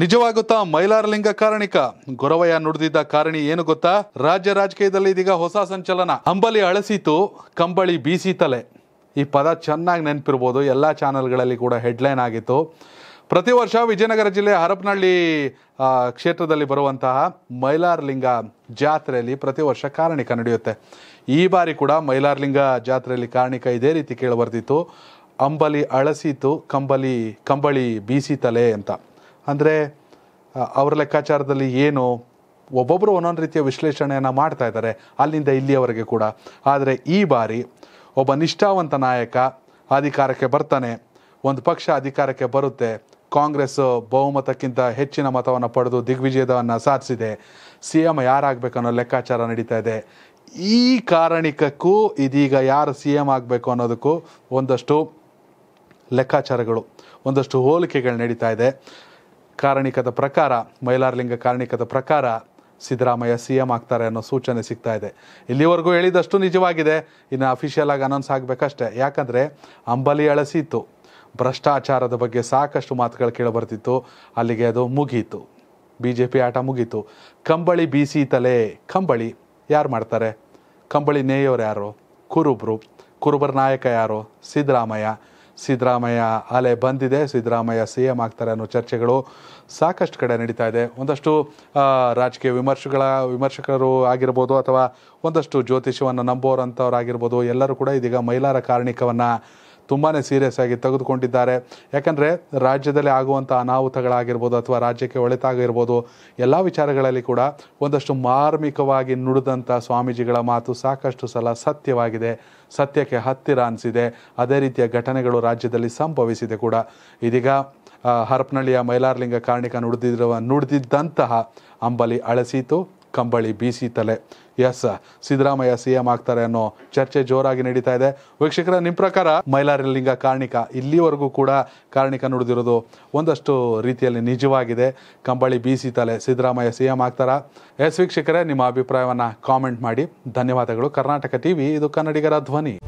ನಿಜವಾಗುತ್ತಾ ಮೈಲಾರಲಿಂಗ ಕಾರಣಿಕ ಗೊರವಯ್ಯ ನುಡಿದಿದ್ದ ಕಾರಣಿ ಏನು ಗೊತ್ತಾ ರಾಜ್ಯ ರಾಜಕೀಯದಲ್ಲಿ ಇದೀಗ ಹೊಸ ಸಂಚಲನ ಅಂಬಲಿ ಅಳಸಿತು ಕಂಬಳಿ ಬೀಸಿ ತಲೆ ಈ ಪದ ಚೆನ್ನಾಗಿ ನೆನಪಿರ್ಬೋದು ಎಲ್ಲ ಚಾನೆಲ್ಗಳಲ್ಲಿ ಕೂಡ ಹೆಡ್ಲೈನ್ ಆಗಿತ್ತು ಪ್ರತಿ ವರ್ಷ ವಿಜಯನಗರ ಜಿಲ್ಲೆ ಹರಪನಹಳ್ಳಿ ಕ್ಷೇತ್ರದಲ್ಲಿ ಬರುವಂತಹ ಮೈಲಾರಲಿಂಗ ಜಾತ್ರೆಯಲ್ಲಿ ಪ್ರತಿ ವರ್ಷ ಕಾರಣಿಕ ನಡೆಯುತ್ತೆ ಈ ಬಾರಿ ಕೂಡ ಮೈಲಾರಲಿಂಗ ಜಾತ್ರೆಯಲ್ಲಿ ಕಾರಣಿಕ ಇದೇ ರೀತಿ ಕೇಳಿಬರ್ತಿತ್ತು ಅಂಬಲಿ ಅಳಸಿತು ಕಂಬಲಿ ಕಂಬಳಿ ಬೀಸಿ ತಲೆ ಅಂತ ಅಂದರೆ ಅವರ ಲೆಕ್ಕಾಚಾರದಲ್ಲಿ ಏನು ಒಬ್ಬೊಬ್ಬರು ಒಂದೊಂದು ರೀತಿಯ ವಿಶ್ಲೇಷಣೆಯನ್ನು ಮಾಡ್ತಾ ಇದ್ದಾರೆ ಅಲ್ಲಿಂದ ಇಲ್ಲಿಯವರೆಗೆ ಕೂಡ ಆದರೆ ಈ ಬಾರಿ ಒಬ್ಬ ನಿಷ್ಠಾವಂತ ನಾಯಕ ಅಧಿಕಾರಕ್ಕೆ ಬರ್ತಾನೆ ಒಂದು ಪಕ್ಷ ಅಧಿಕಾರಕ್ಕೆ ಬರುತ್ತೆ ಕಾಂಗ್ರೆಸ್ ಬಹುಮತಕ್ಕಿಂತ ಹೆಚ್ಚಿನ ಮತವನ್ನು ಪಡೆದು ದಿಗ್ವಿಜಯವನ್ನು ಸಾಧಿಸಿದೆ ಸಿ ಎಂ ಅನ್ನೋ ಲೆಕ್ಕಾಚಾರ ನಡೀತಾ ಇದೆ ಈ ಕಾರಣಿಕಕ್ಕೂ ಇದೀಗ ಯಾರು ಸಿ ಎಂ ಆಗಬೇಕು ಅನ್ನೋದಕ್ಕೂ ಒಂದಷ್ಟು ಲೆಕ್ಕಾಚಾರಗಳು ಒಂದಷ್ಟು ಹೋಲಿಕೆಗಳು ನಡೀತಾ ಇದೆ ಕಾರಣಿಕದ ಪ್ರಕಾರ ಮೈಲಾರಲಿಂಗ ಕಾರಣಿಕದ ಪ್ರಕಾರ ಸಿದ್ದರಾಮಯ್ಯ ಸಿ ಎಂ ಆಗ್ತಾರೆ ಅನ್ನೋ ಸೂಚನೆ ಸಿಗ್ತಾ ಇದೆ ಇಲ್ಲಿವರೆಗೂ ಹೇಳಿದಷ್ಟು ನಿಜವಾಗಿದೆ ಇನ್ನು ಅಫಿಷಿಯಲ್ ಆಗಿ ಅನೌನ್ಸ್ ಆಗಬೇಕಷ್ಟೇ ಯಾಕಂದರೆ ಅಂಬಲಿ ಅಳಸಿತ್ತು ಭ್ರಷ್ಟಾಚಾರದ ಬಗ್ಗೆ ಸಾಕಷ್ಟು ಮಾತುಗಳು ಕೇಳಬರ್ತಿತ್ತು ಅಲ್ಲಿಗೆ ಅದು ಮುಗೀತು ಬಿ ಜೆ ಪಿ ಆಟ ಮುಗೀತು ಕಂಬಳಿ ತಲೆ ಕಂಬಳಿ ಯಾರು ಮಾಡ್ತಾರೆ ಕಂಬಳಿ ನೇಯೋರು ಯಾರು ಕುರುಬರು ಕುರುಬರ ನಾಯಕ ಯಾರು ಸಿದ್ದರಾಮಯ್ಯ ಸಿದ್ದರಾಮಯ್ಯ ಅಲೆ ಬಂದಿದೆ ಸಿದ್ದರಾಮಯ್ಯ ಸಿ ಎಂ ಆಗ್ತಾರೆ ಅನ್ನೋ ಚರ್ಚೆಗಳು ಸಾಕಷ್ಟು ಕಡೆ ನಡೀತಾ ಇದೆ ಒಂದಷ್ಟು ರಾಜಕೀಯ ವಿಮರ್ಶೆಗಳ ವಿಮರ್ಶಕರು ಆಗಿರ್ಬೋದು ಅಥವಾ ಒಂದಷ್ಟು ಜ್ಯೋತಿಷ್ಯವನ್ನು ನಂಬೋರಂಥವ್ರು ಆಗಿರ್ಬೋದು ಎಲ್ಲರೂ ಕೂಡ ಇದೀಗ ಮೈಲಾರ ಕಾರಣಿಕವನ್ನು ತುಂಬಾ ಸೀರಿಯಸ್ ಆಗಿ ತೆಗೆದುಕೊಂಡಿದ್ದಾರೆ ಯಾಕಂದರೆ ರಾಜ್ಯದಲ್ಲಿ ಆಗುವಂಥ ಅನಾಹುತಗಳಾಗಿರ್ಬೋದು ಅಥವಾ ರಾಜ್ಯಕ್ಕೆ ಒಳಿತಾಗಿರ್ಬೋದು ಎಲ್ಲ ವಿಚಾರಗಳಲ್ಲಿ ಕೂಡ ಒಂದಷ್ಟು ಮಾರ್ಮಿಕವಾಗಿ ನುಡಿದಂಥ ಸ್ವಾಮೀಜಿಗಳ ಮಾತು ಸಾಕಷ್ಟು ಸಲ ಸತ್ಯವಾಗಿದೆ ಸತ್ಯಕ್ಕೆ ಹತ್ತಿರ ಅನಿಸಿದೆ ಅದೇ ರೀತಿಯ ಘಟನೆಗಳು ರಾಜ್ಯದಲ್ಲಿ ಸಂಭವಿಸಿದೆ ಕೂಡ ಇದೀಗ ಹರಪನಹಳ್ಳಿಯ ಮೈಲಾರ್ಲಿಂಗ ಕಾರ್ಣಿಕ ನುಡಿದಿರುವ ನುಡಿದಿದ್ದಂತಹ ಅಂಬಲಿ ಅಳಸೀತು ಕಂಬಳಿ ಬೀಸಿ ತಲೆ ಎಸ್ ಸಿದ್ದರಾಮಯ್ಯ ಸಿ ಎಂ ಆಗ್ತಾರೆ ಅನ್ನೋ ಚರ್ಚೆ ಜೋರಾಗಿ ನಡೀತಾ ಇದೆ ವೀಕ್ಷಕರ ನಿಮ್ಮ ಪ್ರಕಾರ ಮೈಲಾರಲಿಂಗ ಕಾರಣಿಕ ಇಲ್ಲಿವರೆಗೂ ಕೂಡ ಕಾರಣಿಕ ನುಡಿದಿರೋದು ಒಂದಷ್ಟು ರೀತಿಯಲ್ಲಿ ನಿಜವಾಗಿದೆ ಕಂಬಳಿ ಬೀಸಿ ತಲೆ ಸಿದ್ದರಾಮಯ್ಯ ಎಂ ಆಗ್ತಾರ ಎಸ್ ವೀಕ್ಷಕರೇ ನಿಮ್ಮ ಅಭಿಪ್ರಾಯವನ್ನು ಕಾಮೆಂಟ್ ಮಾಡಿ ಧನ್ಯವಾದಗಳು ಕರ್ನಾಟಕ ಟಿವಿ ಇದು ಕನ್ನಡಿಗರ ಧ್ವನಿ